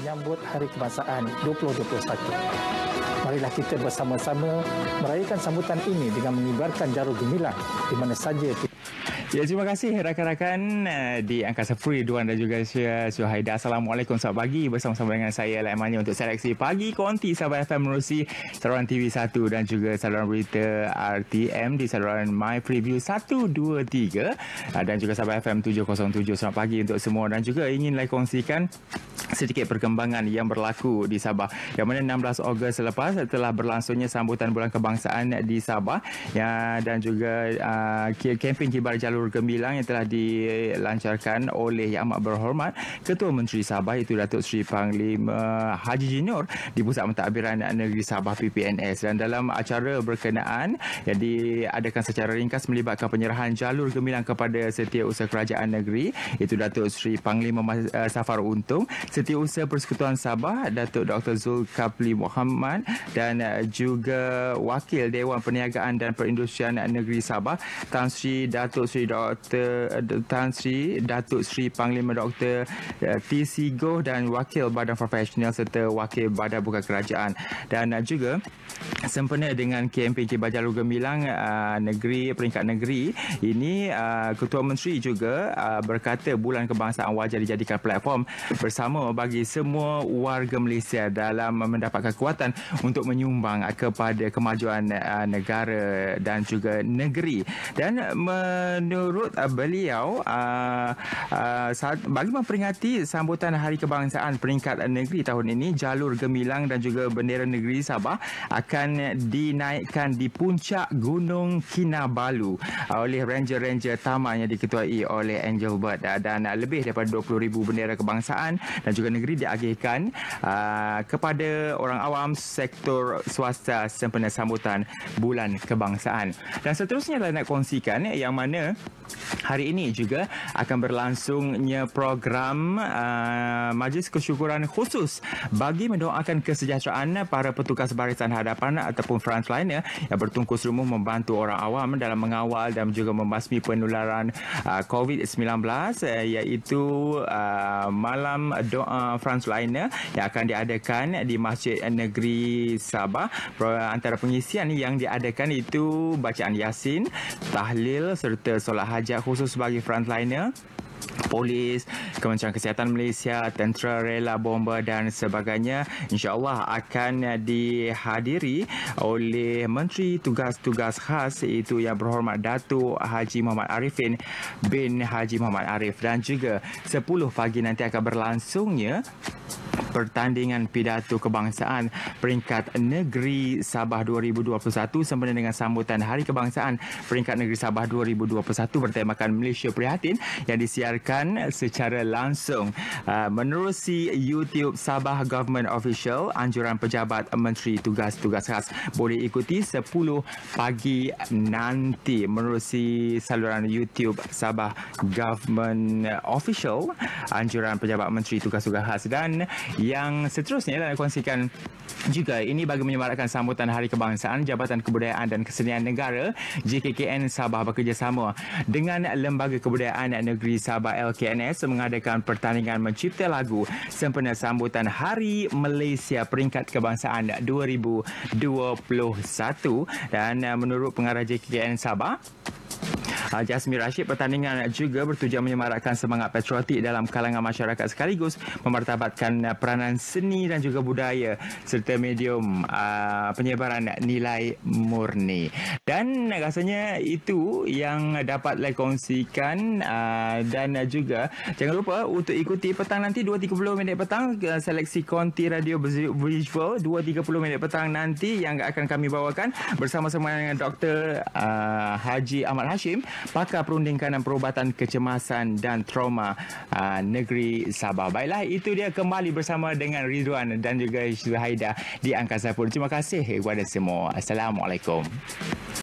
menyambut Hari Kebangsaan 2021. Marilah kita bersama-sama merayakan sambutan ini dengan mengibarkan jarum gemilang di mana saja kita. Ya, terima kasih rakan-rakan eh, di Angkasa Puri, Duan dan juga Syuhaida. Assalamualaikum, selamat pagi bersama-sama dengan saya, Alain untuk seleksi Pagi Konti Sabah FM Merusi, saluran TV1 dan juga saluran berita RTM di saluran My Preview 123 eh, dan juga Sabah FM 707. Selamat pagi untuk semua dan juga ingin lagi kongsikan sedikit perkembangan yang berlaku di Sabah yang mana 16 Ogos selepas telah berlangsungnya sambutan bulan kebangsaan di Sabah ya, dan juga uh, kempen kibar jalur gemilang yang telah dilancarkan oleh Yang Amat Berhormat Ketua Menteri Sabah itu Datuk Seri Panglima Haji Junior di Pusat Mentadbiran Negeri Sabah PPNS dan dalam acara berkenaan yang diadakan secara ringkas melibatkan penyerahan jalur gemilang kepada setiap setiausaha kerajaan negeri itu Datuk Seri Panglima eh, Safar Untung Setiausaha Persekutuan Sabah Datuk Dr. Zul Kapli Muhammad dan uh, juga Wakil Dewan Perniagaan dan Perindustrian Negeri Sabah Tan Sri Datuk Sri Dr. Uh, Tan Sri Datuk Sri Panglima Dr. Uh, T.C. Goh dan Wakil Badan Profesional serta Wakil Badan Bukan Kerajaan dan juga sempena dengan KMPK Bajalur Gemilang uh, negeri peringkat negeri ini Ketua Menteri juga berkata bulan kebangsaan wajar dijadikan platform bersama bagi semua warga Malaysia dalam mendapatkan kekuatan untuk menyumbang eh, kepada kemajuan eh, negara dan juga negeri. Dan eh, menurut beliau, bagi memperingati sambutan Hari Kebangsaan peringkat negeri tahun ini, jalur gemilang dan juga bendera negeri Sabah akan dinaikkan di puncak Gunung Kinabalu oleh ranger-ranger taman yang diketuai oleh Angel Bird dan lebih daripada 20,000 bendera kebangsaan dan juga juga negeri diagihkan uh, kepada orang awam sektor swasta sempena sambutan bulan kebangsaan. Dan seterusnya lah nak kongsikan yang mana hari ini juga akan berlangsungnya program uh, majlis kesyukuran khusus bagi mendoakan kesejahteraan para petugas barisan hadapan ataupun frontline yang bertungkus rumah membantu orang awam dalam mengawal dan juga membasmi penularan uh, COVID-19 uh, iaitu uh, malam doa frontline yang akan diadakan di Masjid Negeri Sabah antara pengisian yang diadakan itu bacaan yasin, tahlil serta solat hajat khusus khusus sebagai frontliner polis, Kementerian Kesihatan Malaysia, tentera rela bomba dan sebagainya insyaAllah akan dihadiri oleh Menteri Tugas-Tugas Khas iaitu yang berhormat Datuk Haji Muhammad Arifin bin Haji Muhammad Arif dan juga 10 pagi nanti akan berlangsungnya pertandingan pidato kebangsaan peringkat negeri Sabah 2021 sempena dengan sambutan Hari Kebangsaan peringkat negeri Sabah 2021 bertemakan Malaysia Prihatin yang disiarkan secara langsung ah, menerusi YouTube Sabah Government Official anjuran pejabat menteri tugas-tugas khas boleh ikuti 10 pagi nanti menerusi saluran YouTube Sabah Government Official anjuran pejabat menteri tugas-tugas khas dan yang seterusnya ialah nak kongsikan juga ini bagi menyemarakkan sambutan Hari Kebangsaan Jabatan Kebudayaan dan Kesenian Negara JKKN Sabah bekerjasama dengan Lembaga Kebudayaan Negeri Sabah LKNS mengadakan pertandingan mencipta lagu sempena sambutan Hari Malaysia Peringkat Kebangsaan 2021 dan eh, menurut pengarah JKKN Sabah uh, Jasmi Rashid pertandingan juga bertujuan menyemarakkan semangat patriotik dalam kalangan masyarakat sekaligus memartabatkan uh, peranan seni dan juga budaya serta medium uh, penyebaran nilai murni dan rasanya itu yang dapat saya kongsikan uh, ah, dan juga jangan lupa untuk ikuti petang nanti 2.30 minit petang uh, seleksi konti radio visual 2.30 minit petang nanti yang akan kami bawakan bersama-sama dengan Dr. Uh, ah, Haji Ahmad Hashim pakar perunding kanan perubatan kecemasan dan trauma uh, negeri Sabah. Baiklah, itu dia kembali bersama dengan Ridwan dan juga Zuhaida di Angkasa Pur. Terima kasih kepada semua. Assalamualaikum.